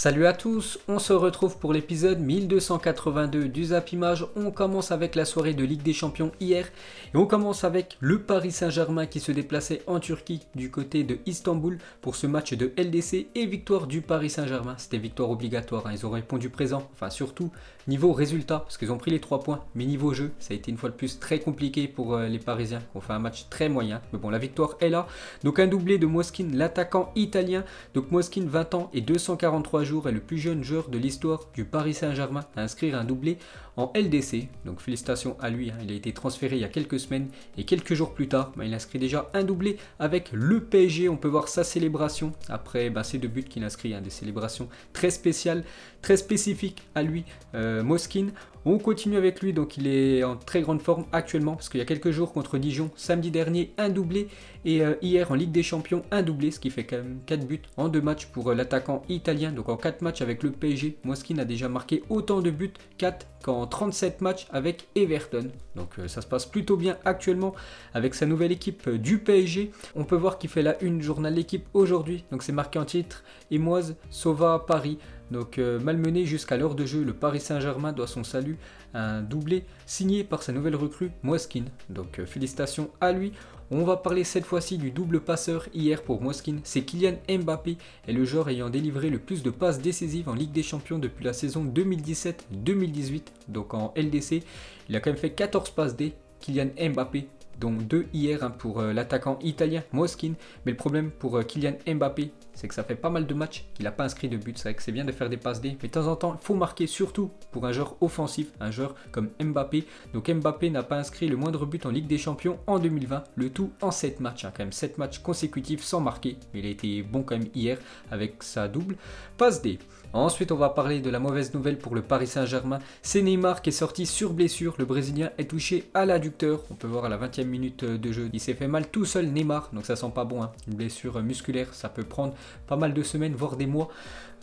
Salut à tous, on se retrouve pour l'épisode 1282 du Zap Image. On commence avec la soirée de Ligue des Champions hier et on commence avec le Paris Saint-Germain qui se déplaçait en Turquie du côté de Istanbul pour ce match de LDC et victoire du Paris Saint-Germain. C'était victoire obligatoire, hein. ils ont répondu présent, enfin surtout niveau résultat parce qu'ils ont pris les 3 points, mais niveau jeu, ça a été une fois de plus très compliqué pour euh, les Parisiens qui ont fait un match très moyen. Mais bon, la victoire est là. Donc un doublé de Moskin, l'attaquant italien. Donc Moskin 20 ans et 243 est le plus jeune joueur de l'histoire du Paris Saint-Germain à inscrire un doublé en LDC. Donc félicitations à lui, hein. il a été transféré il y a quelques semaines et quelques jours plus tard, bah, il inscrit déjà un doublé avec le PSG. On peut voir sa célébration après bah, ses deux buts qu'il inscrit, hein, des célébrations très spéciales très spécifique à lui, euh, Moskin. On continue avec lui, donc il est en très grande forme actuellement, parce qu'il y a quelques jours contre Dijon, samedi dernier, un doublé, et euh, hier en Ligue des Champions, un doublé, ce qui fait quand même 4 buts en 2 matchs pour euh, l'attaquant italien. Donc en 4 matchs avec le PSG, Moskin a déjà marqué autant de buts, 4 qu'en 37 matchs avec Everton. Donc ça se passe plutôt bien actuellement avec sa nouvelle équipe du PSG. On peut voir qu'il fait la une journal l'équipe aujourd'hui, donc c'est marqué en titre, Emoise, Sova, Paris. Donc euh, malmené jusqu'à l'heure de jeu, le Paris Saint-Germain doit son salut à un doublé signé par sa nouvelle recrue Moeskin. Donc euh, félicitations à lui. On va parler cette fois-ci du double passeur hier pour Moeskin. C'est Kylian Mbappé et le joueur ayant délivré le plus de passes décisives en Ligue des Champions depuis la saison 2017-2018. Donc en LDC, il a quand même fait 14 passes D. Kylian Mbappé donc deux hier hein, pour euh, l'attaquant italien Moskin. Mais le problème pour euh, Kylian Mbappé, c'est que ça fait pas mal de matchs qu'il n'a pas inscrit de but. C'est vrai que c'est bien de faire des passes D, mais de temps en temps, il faut marquer surtout pour un joueur offensif, un joueur comme Mbappé. Donc Mbappé n'a pas inscrit le moindre but en Ligue des Champions en 2020, le tout en 7 matchs, hein, quand même 7 matchs consécutifs sans marquer. Mais il a été bon quand même hier avec sa double passe D. Ensuite, on va parler de la mauvaise nouvelle pour le Paris Saint-Germain. C'est Neymar qui est sorti sur blessure. Le Brésilien est touché à l'adducteur. On peut voir à la 20e minutes de jeu. Il s'est fait mal tout seul Neymar, donc ça sent pas bon. Hein. Une blessure musculaire, ça peut prendre pas mal de semaines, voire des mois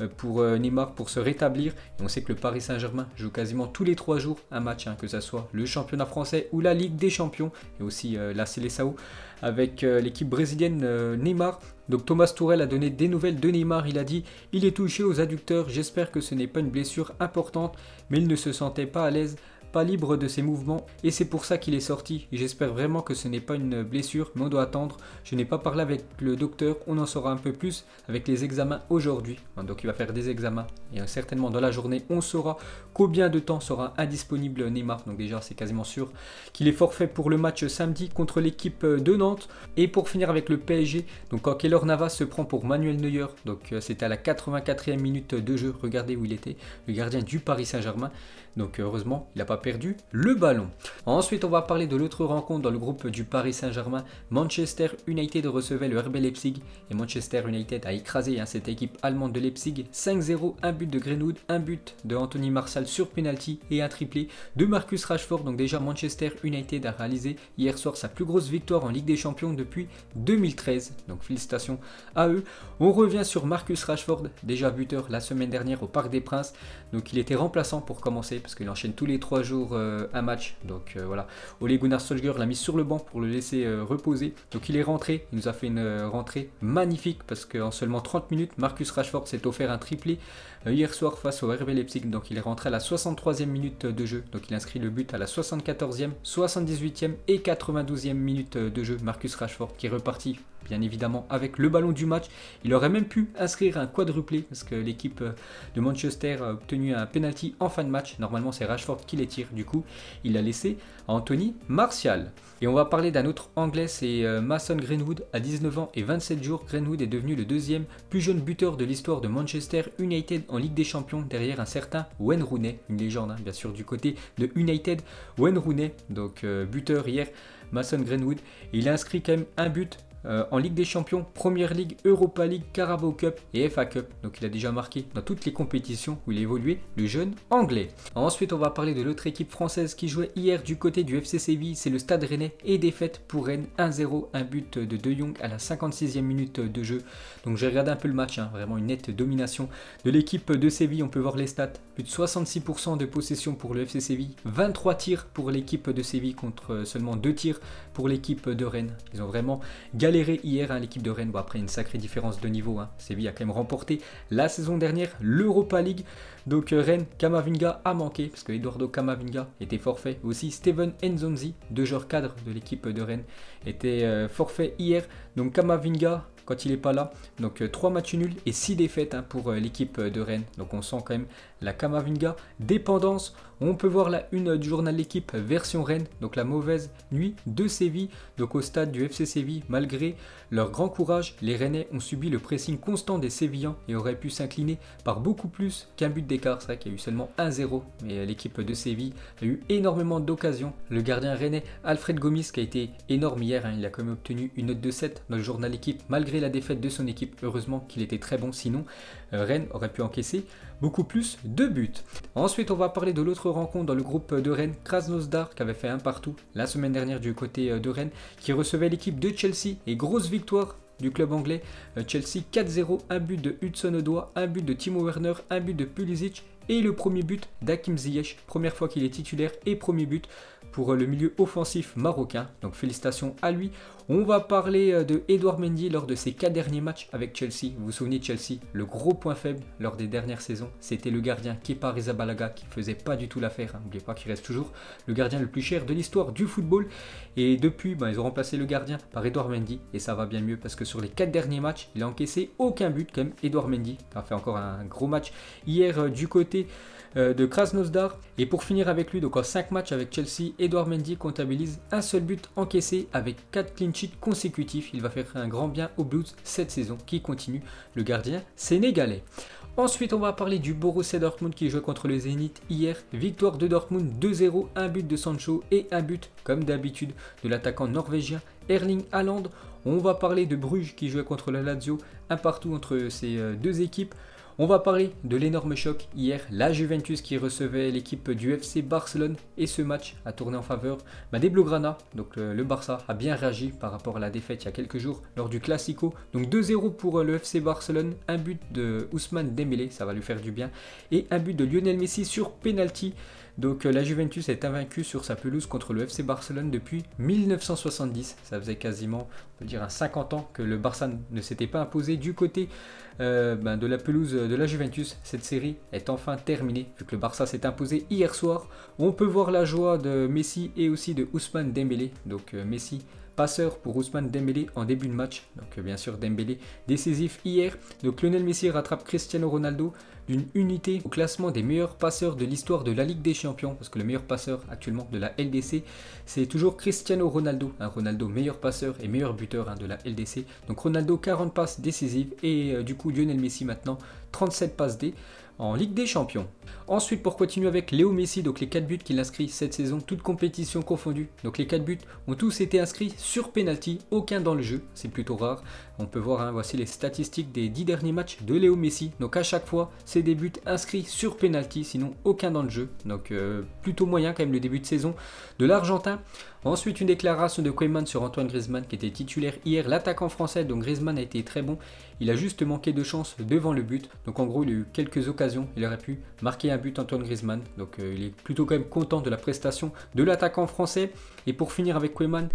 euh, pour euh, Neymar pour se rétablir. Et on sait que le Paris Saint-Germain joue quasiment tous les trois jours un match, hein, que ce soit le championnat français ou la Ligue des Champions, et aussi euh, la Célessao avec l'équipe brésilienne Neymar. Donc Thomas Tourel a donné des nouvelles de Neymar, il a dit il est touché aux adducteurs, j'espère que ce n'est pas une blessure importante, mais il ne se sentait pas à l'aise libre de ses mouvements et c'est pour ça qu'il est sorti. J'espère vraiment que ce n'est pas une blessure, mais on doit attendre. Je n'ai pas parlé avec le docteur, on en saura un peu plus avec les examens aujourd'hui. Hein, donc il va faire des examens et hein, certainement dans la journée on saura combien de temps sera indisponible Neymar. Donc déjà c'est quasiment sûr qu'il est forfait pour le match samedi contre l'équipe de Nantes. Et pour finir avec le PSG, donc quand Keller Navas se prend pour Manuel Neuer, donc euh, c'était à la 84e minute de jeu, regardez où il était, le gardien du Paris Saint-Germain. Donc heureusement il a pas perdu le ballon. Ensuite, on va parler de l'autre rencontre dans le groupe du Paris Saint-Germain. Manchester United recevait le RB Leipzig et Manchester United a écrasé hein, cette équipe allemande de Leipzig 5-0, un but de Greenwood, un but de Anthony Martial sur penalty et un triplé de Marcus Rashford. Donc déjà Manchester United a réalisé hier soir sa plus grosse victoire en Ligue des Champions depuis 2013. Donc félicitations à eux. On revient sur Marcus Rashford, déjà buteur la semaine dernière au Parc des Princes. Donc il était remplaçant pour commencer parce qu'il enchaîne tous les trois jours euh, un match. Donc euh, voilà. Ole Gunnar Solskjaer l'a mis sur le banc pour le laisser euh, reposer. Donc il est rentré. Il nous a fait une rentrée magnifique parce qu'en seulement 30 minutes, Marcus Rashford s'est offert un triplé hier soir face au RB Leipzig. Donc il est rentré à la 63e minute de jeu. Donc il inscrit le but à la 74e, 78e et 92e minute de jeu. Marcus Rashford qui est reparti bien évidemment avec le ballon du match. Il aurait même pu inscrire un quadruplé parce que l'équipe euh, de Manchester a obtenu un penalty en fin de match. Normalement, c'est Rashford qui les tire. Du coup, il a laissé à Anthony Martial. Et on va parler d'un autre anglais, c'est euh, Mason Greenwood. À 19 ans et 27 jours, Greenwood est devenu le deuxième plus jeune buteur de l'histoire de Manchester United en Ligue des Champions derrière un certain Wayne Rooney, une légende hein, bien sûr du côté de United. Wayne Rooney, donc euh, buteur hier, Mason Greenwood, il a inscrit quand même un but euh, en Ligue des Champions, Première Ligue, Europa League, Carabao Cup et FA Cup. Donc il a déjà marqué dans toutes les compétitions où il évoluait, le jeune anglais. Ensuite, on va parler de l'autre équipe française qui jouait hier du côté du FC Séville, c'est le Stade Rennais et défaite pour Rennes 1-0, un but de De Jong à la 56e minute de jeu. Donc j'ai regardé un peu le match, hein. vraiment une nette domination de l'équipe de Séville, on peut voir les stats, plus de 66% de possession pour le FC Séville, 23 tirs pour l'équipe de Séville contre euh, seulement 2 tirs pour l'équipe de Rennes. Ils ont vraiment galéré hier, à hein. l'équipe de Rennes, après une sacrée différence de niveau. Hein. Séville a quand même remporté la saison dernière l'Europa League. Donc euh, Rennes, Kamavinga a manqué, parce que Eduardo Kamavinga était forfait. Aussi Steven enzonzi deux joueurs cadres de l'équipe de Rennes, était euh, forfait hier. Donc Kamavinga, quand il n'est pas là. Donc euh, trois matchs nuls et 6 défaites hein, pour l'équipe de Rennes. Donc on sent quand même la Kamavinga. Dépendance, on peut voir la une du journal équipe version Rennes, donc la mauvaise nuit de Séville. Donc au stade du FC Séville, malgré leur grand courage, les Rennais ont subi le pressing constant des Sévillans et auraient pu s'incliner par beaucoup plus qu'un but d'écart. C'est vrai qu'il y a eu seulement 1-0, mais euh, l'équipe de Séville a eu énormément d'occasions. Le gardien rennais Alfred Gomis, qui a été énorme hier, hein, il a quand même obtenu une note de 7 dans le journal équipe. malgré la défaite de son équipe. Heureusement qu'il était très bon, sinon euh, Rennes aurait pu encaisser beaucoup plus de buts. Ensuite, on va parler de l'autre rencontre dans le groupe de Rennes, Krasnodar, qui avait fait un partout la semaine dernière du côté euh, de Rennes, qui recevait l'équipe de Chelsea et grosse victoire du club anglais. Euh, Chelsea 4-0, un but de Hudson Odoi, un but de Timo Werner, un but de Pulisic et le premier but d'Akim Ziyech, première fois qu'il est titulaire et premier but pour euh, le milieu offensif marocain. Donc félicitations à lui. On va parler euh, de Edouard Mendy lors de ses quatre derniers matchs avec Chelsea. Vous vous souvenez de Chelsea Le gros point faible lors des dernières saisons, c'était le gardien Kepa Zabalaga qui faisait pas du tout l'affaire. Hein. N'oubliez pas qu'il reste toujours le gardien le plus cher de l'histoire du football. Et depuis, ben, ils ont remplacé le gardien par Edouard Mendy et ça va bien mieux parce que sur les quatre derniers matchs, il a encaissé aucun but comme même. Edouard Mendy a fait encore un gros match hier euh, du côté euh, de Krasnosdar. Et pour finir avec lui, donc en 5 matchs avec Chelsea, Edouard Mendy comptabilise un seul but encaissé avec 4 clean sheets consécutifs. Il va faire un grand bien aux Blues cette saison qui continue le gardien sénégalais. Ensuite, on va parler du Borussia Dortmund qui jouait contre le Zénith hier. Victoire de Dortmund 2-0, un but de Sancho et un but, comme d'habitude, de l'attaquant norvégien Erling Haaland. On va parler de Bruges qui jouait contre la Lazio, un partout entre ces euh, deux équipes. On va parler de l'énorme choc hier, la Juventus qui recevait l'équipe du FC Barcelone et ce match a tourné en faveur bah, des Blaugrana. Donc le, Barça a bien réagi par rapport à la défaite il y a quelques jours lors du Classico. Donc 2-0 pour euh, le FC Barcelone, un but de Ousmane Dembélé, ça va lui faire du bien et un but de Lionel Messi sur penalty. Donc euh, la Juventus est invaincue sur sa pelouse contre le FC Barcelone depuis 1970. Ça faisait quasiment, on peut dire, un 50 ans que le Barça ne s'était pas imposé du côté euh, ben, de la pelouse de la Juventus. Cette série est enfin terminée vu que le Barça s'est imposé hier soir. On peut voir la joie de Messi et aussi de Ousmane Dembélé. Donc euh, Messi passeur pour Ousmane Dembélé en début de match. Donc euh, bien sûr Dembélé décisif hier. Donc Lionel Messi rattrape Cristiano Ronaldo d'une unité au classement des meilleurs passeurs de l'histoire de la Ligue des Champions, parce que le meilleur passeur actuellement de la LDC, c'est toujours Cristiano Ronaldo. Un hein, Ronaldo, meilleur passeur et meilleur buteur hein, de la LDC. Donc Ronaldo, 40 passes décisives, et euh, du coup Lionel Messi maintenant, 37 passes décisives en Ligue des Champions. Ensuite, pour continuer avec Léo Messi, donc les 4 buts qu'il inscrit cette saison, toutes compétitions confondues. Donc les 4 buts ont tous été inscrits sur penalty, aucun dans le jeu, c'est plutôt rare. On peut voir, hein, voici les statistiques des 10 derniers matchs de Léo Messi. Donc à chaque fois, c'est des buts inscrits sur penalty, sinon aucun dans le jeu. Donc euh, plutôt moyen quand même le début de saison de l'Argentin. Ensuite, une déclaration de Koeman sur Antoine Griezmann qui était titulaire hier. L'attaquant français, donc Griezmann a été très bon. Il a juste manqué de chance devant le but. Donc en gros, il a eu quelques occasions. Il aurait pu marquer un but Antoine Griezmann. Donc euh, il est plutôt quand même content de la prestation de l'attaquant français. Et pour finir avec Koeman,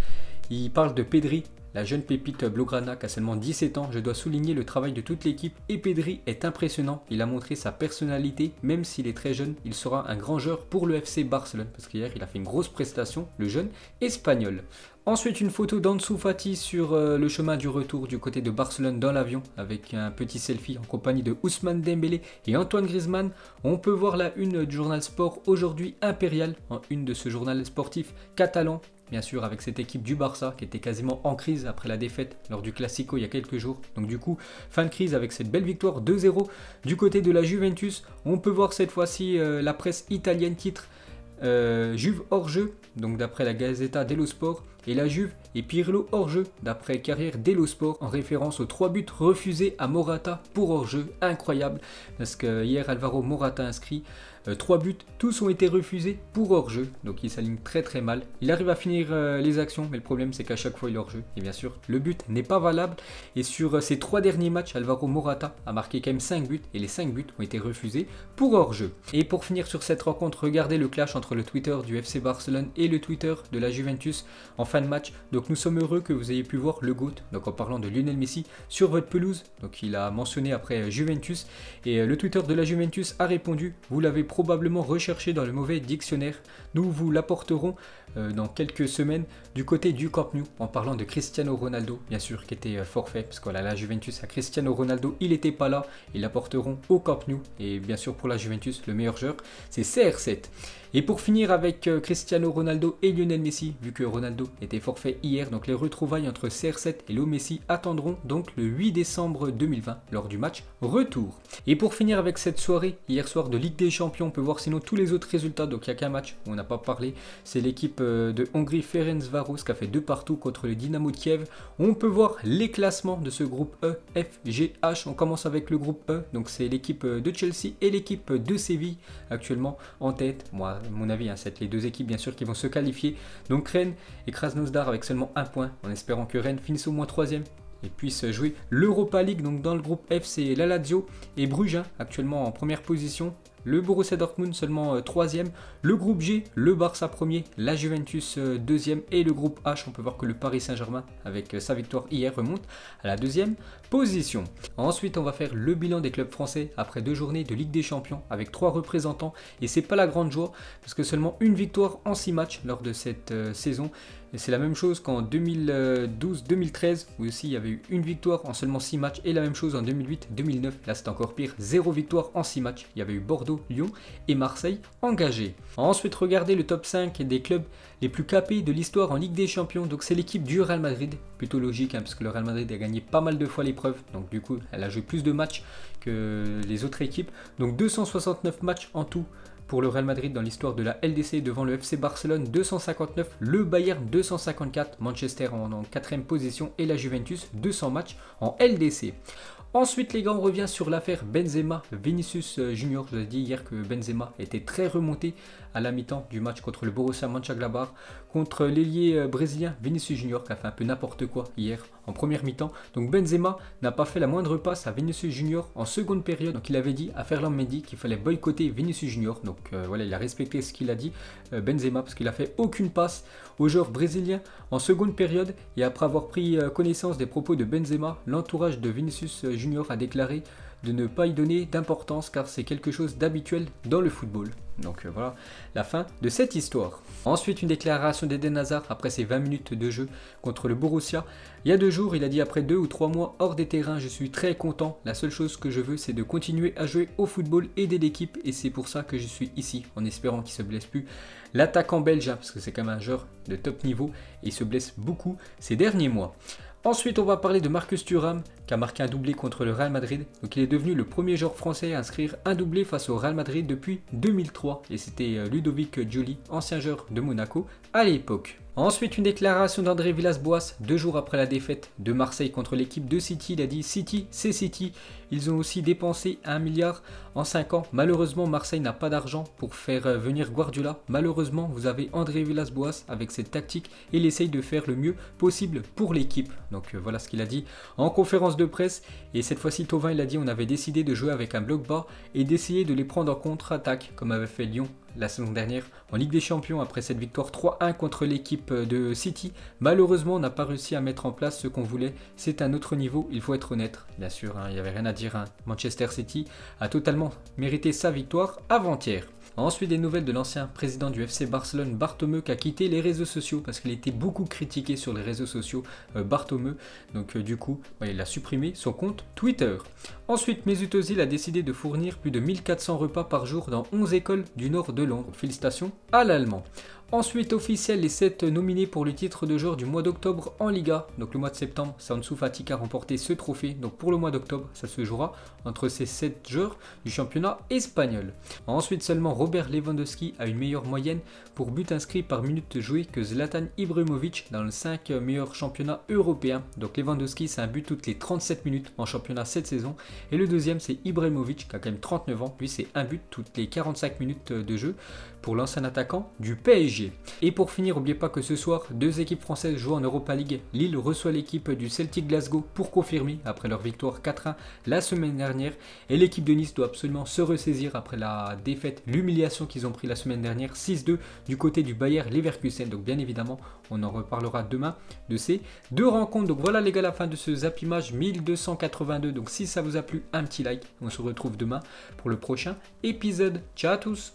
il parle de Pedri la jeune pépite Blaugrana qui a seulement 17 ans, je dois souligner le travail de toute l'équipe et Pedri est impressionnant. Il a montré sa personnalité, même s'il est très jeune, il sera un grand joueur pour le FC Barcelone parce qu'hier il a fait une grosse prestation, le jeune espagnol. Ensuite, une photo d'Ansu Fati sur euh, le chemin du retour du côté de Barcelone dans l'avion avec un petit selfie en compagnie de Ousmane Dembélé et Antoine Griezmann. On peut voir la une du journal sport aujourd'hui impérial, en une de ce journal sportif catalan bien sûr, avec cette équipe du Barça qui était quasiment en crise après la défaite lors du Classico il y a quelques jours. Donc du coup, fin de crise avec cette belle victoire 2-0 du côté de la Juventus. On peut voir cette fois-ci euh, la presse italienne titre euh, Juve hors jeu, donc d'après la Gazzetta dello Sport et la Juve et Pirlo hors-jeu, d'après Carrière Dello Sport, en référence aux trois buts refusés à Morata pour hors-jeu. Incroyable, parce que hier Alvaro Morata inscrit 3 euh, trois buts, tous ont été refusés pour hors-jeu, donc il s'aligne très très mal. Il arrive à finir euh, les actions, mais le problème c'est qu'à chaque fois il est hors-jeu. Et bien sûr, le but n'est pas valable. Et sur euh, ces trois derniers matchs, Alvaro Morata a marqué quand même 5 buts, et les 5 buts ont été refusés pour hors-jeu. Et pour finir sur cette rencontre, regardez le clash entre le Twitter du FC Barcelone et le Twitter de la Juventus. En fin de match. Donc nous sommes heureux que vous ayez pu voir le GOAT, donc en parlant de Lionel Messi, sur votre pelouse. Donc il a mentionné après euh, Juventus. Et euh, le Twitter de la Juventus a répondu, vous l'avez probablement recherché dans le mauvais dictionnaire. Nous vous l'apporterons euh, dans quelques semaines du côté du Camp Nou en parlant de Cristiano Ronaldo, bien sûr, qui était euh, forfait parce que voilà, la Juventus à Cristiano Ronaldo, il n'était pas là. Ils l'apporteront au Camp Nou et bien sûr pour la Juventus, le meilleur joueur, c'est CR7. Et pour finir avec euh, Cristiano Ronaldo et Lionel Messi, vu que Ronaldo était forfait hier, donc les retrouvailles entre CR7 et Lo Messi attendront donc le 8 décembre 2020 lors du match retour. Et pour finir avec cette soirée, hier soir de Ligue des Champions, on peut voir sinon tous les autres résultats, donc il n'y a qu'un match, où on n'a pas parlé, c'est l'équipe euh, de Hongrie Varus qui a fait deux partout contre le Dynamo de Kiev. On peut voir les classements de ce groupe E, F, G, H. On commence avec le groupe E, donc c'est l'équipe euh, de Chelsea et l'équipe de Séville actuellement en tête. Moi, à mon avis, hein, c'est les deux équipes bien sûr qui vont se qualifier. Donc Rennes et Krasnozdar avec seulement un point, en espérant que Rennes finisse au moins troisième et puisse jouer l'Europa League. Donc dans le groupe F, c'est la et Bruges hein, actuellement en première position le Borussia Dortmund seulement euh, troisième, le groupe G, le Barça premier, la Juventus euh, deuxième et le groupe H, on peut voir que le Paris Saint-Germain avec euh, sa victoire hier remonte à la deuxième position. Ensuite on va faire le bilan des clubs français après deux journées de Ligue des Champions avec trois représentants et c'est pas la grande joie parce que seulement une victoire en six matchs lors de cette saison. Et c'est la même chose qu'en 2012-2013, où aussi il y avait eu une victoire en seulement 6 matchs, et la même chose en 2008-2009. Là c'est encore pire, 0 victoire en 6 matchs. Il y avait eu Bordeaux, Lyon et Marseille engagés. Ensuite regardez le top 5 des clubs les plus capés de l'histoire en Ligue des Champions. Donc c'est l'équipe du Real Madrid, plutôt logique, puisque hein, parce que le Real Madrid a gagné pas mal de fois l'épreuve. Donc du coup elle a joué plus de matchs que les autres équipes. Donc 269 matchs en tout pour le Real Madrid dans l'histoire de la LDC devant le FC Barcelone 259, le Bayern 254, Manchester en, quatrième 4 position et la Juventus 200 matchs en LDC. Ensuite, les gars, on revient sur l'affaire Benzema Vinicius euh, Junior. Je vous ai dit hier que Benzema était très remonté à la mi-temps du match contre le Borussia Mönchengladbach contre l'ailier euh, brésilien Vinicius Junior qui a fait un peu n'importe quoi hier en première mi-temps. Donc Benzema n'a pas fait la moindre passe à Vinicius Junior en seconde période. Donc il avait dit à Ferland Mendy qu'il fallait boycotter Vinicius Junior. Donc euh, voilà, il a respecté ce qu'il a dit euh, Benzema parce qu'il a fait aucune passe au joueur brésilien en seconde période. Et après avoir pris euh, connaissance des propos de Benzema, l'entourage de Vinicius Junior a déclaré de ne pas y donner d'importance car c'est quelque chose d'habituel dans le football. Donc euh, voilà la fin de cette histoire. Ensuite, une déclaration d'Eden Hazard après ses 20 minutes de jeu contre le Borussia. Il y a deux jours, il a dit après deux ou trois mois hors des terrains, je suis très content. La seule chose que je veux, c'est de continuer à jouer au football, aider l'équipe et c'est pour ça que je suis ici, en espérant qu'il se blesse plus. L'attaquant belge, hein, parce que c'est quand même un joueur de top niveau, et il se blesse beaucoup ces derniers mois. Ensuite, on va parler de Marcus Thuram, qui a marqué un doublé contre le Real Madrid. Donc, il est devenu le premier joueur français à inscrire un doublé face au Real Madrid depuis 2003. Et c'était euh, Ludovic Giuli, ancien joueur de Monaco, à l'époque. Ensuite, une déclaration d'André Villas-Boas deux jours après la défaite de Marseille contre l'équipe de City. Il a dit City, c'est City. Ils ont aussi dépensé 1 milliard en 5 ans. Malheureusement, Marseille n'a pas d'argent pour faire euh, venir Guardiola. Malheureusement, vous avez André Villas-Boas avec cette tactique. Il essaye de faire le mieux possible pour l'équipe. Donc euh, voilà ce qu'il a dit en conférence de presse. Et cette fois-ci, Tovin, il a dit on avait décidé de jouer avec un bloc bas et d'essayer de les prendre en contre-attaque comme avait fait Lyon la saison dernière en Ligue des Champions après cette victoire 3-1 contre l'équipe de City. Malheureusement, on n'a pas réussi à mettre en place ce qu'on voulait. C'est un autre niveau, il faut être honnête, bien sûr, hein, il n'y avait rien à dire. Hein. Manchester City a totalement mérité sa victoire avant-hier. Ensuite, des nouvelles de l'ancien président du FC Barcelone, Bartomeu, qui a quitté les réseaux sociaux parce qu'il était beaucoup critiqué sur les réseaux sociaux, euh, Bartomeu. Donc, euh, du coup, bah, il a supprimé son compte Twitter. Ensuite, Mesut a décidé de fournir plus de 1400 repas par jour dans 11 écoles du nord de Londres. Félicitations à l'Allemand. Ensuite, officiel, les 7 nominés pour le titre de joueur du mois d'octobre en Liga. Donc le mois de septembre, Sansu Fatika a remporté ce trophée. Donc pour le mois d'octobre, ça se jouera entre ces 7 joueurs du championnat espagnol. Ensuite seulement, Robert Lewandowski a une meilleure moyenne pour but inscrit par minute jouée que Zlatan Ibrahimovic dans le 5 meilleurs championnat européens. Donc Lewandowski, c'est un but toutes les 37 minutes en championnat cette saison. Et le deuxième, c'est Ibrahimovic, qui a quand même 39 ans. Lui, c'est un but toutes les 45 minutes de jeu pour l'ancien attaquant du PSG. Et pour finir, n'oubliez pas que ce soir, deux équipes françaises jouent en Europa League. Lille reçoit l'équipe du Celtic Glasgow pour confirmer après leur victoire 4-1 la semaine dernière. Et l'équipe de Nice doit absolument se ressaisir après la défaite, l'humiliation qu'ils ont pris la semaine dernière 6-2 du côté du Bayer Leverkusen. Donc bien évidemment, on en reparlera demain de ces deux rencontres. Donc voilà les gars, la fin de ce Zapimage 1282. Donc si ça vous a plu, un petit like. On se retrouve demain pour le prochain épisode. Ciao à tous